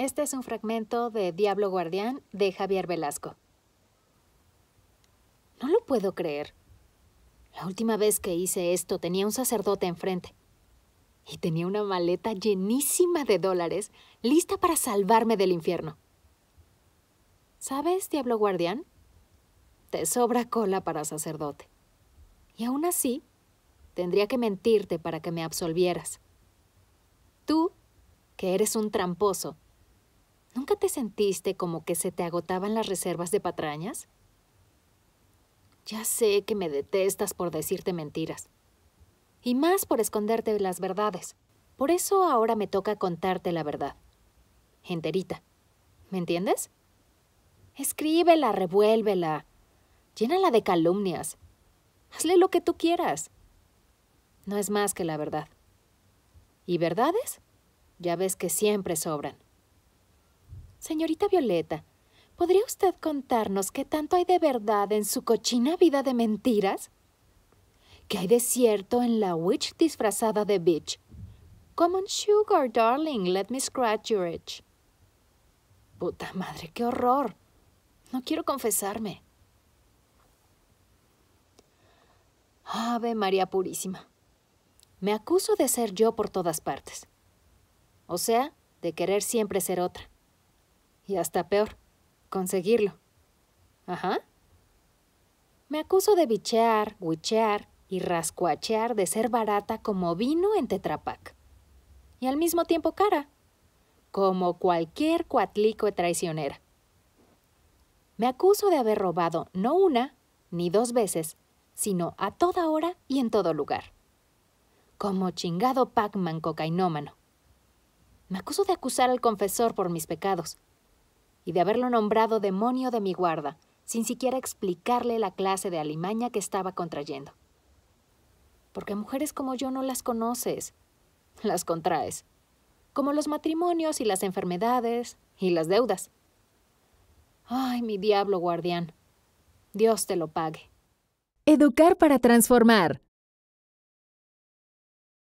Este es un fragmento de Diablo Guardián de Javier Velasco. No lo puedo creer. La última vez que hice esto tenía un sacerdote enfrente y tenía una maleta llenísima de dólares lista para salvarme del infierno. ¿Sabes, Diablo Guardián? Te sobra cola para sacerdote. Y aún así, tendría que mentirte para que me absolvieras. Tú, que eres un tramposo, ¿Nunca te sentiste como que se te agotaban las reservas de patrañas? Ya sé que me detestas por decirte mentiras. Y más por esconderte las verdades. Por eso ahora me toca contarte la verdad. Enterita. ¿Me entiendes? Escríbela, revuélvela. Llénala de calumnias. Hazle lo que tú quieras. No es más que la verdad. ¿Y verdades? Ya ves que siempre sobran. Señorita Violeta, ¿podría usted contarnos qué tanto hay de verdad en su cochina vida de mentiras? ¿Qué hay de cierto en la witch disfrazada de bitch? Come on, sugar, darling, let me scratch your itch. Puta madre, qué horror. No quiero confesarme. Ave María Purísima. Me acuso de ser yo por todas partes. O sea, de querer siempre ser otra y hasta peor, conseguirlo. Ajá. Me acuso de bichear, guichear y rascuachear de ser barata como vino en Tetrapac. Y al mismo tiempo cara, como cualquier cuatlico traicionera. Me acuso de haber robado no una ni dos veces, sino a toda hora y en todo lugar. Como chingado Pac-Man cocainómano. Me acuso de acusar al confesor por mis pecados, y de haberlo nombrado demonio de mi guarda, sin siquiera explicarle la clase de alimaña que estaba contrayendo. Porque mujeres como yo no las conoces, las contraes, como los matrimonios y las enfermedades y las deudas. Ay, mi diablo guardián, Dios te lo pague. Educar para transformar.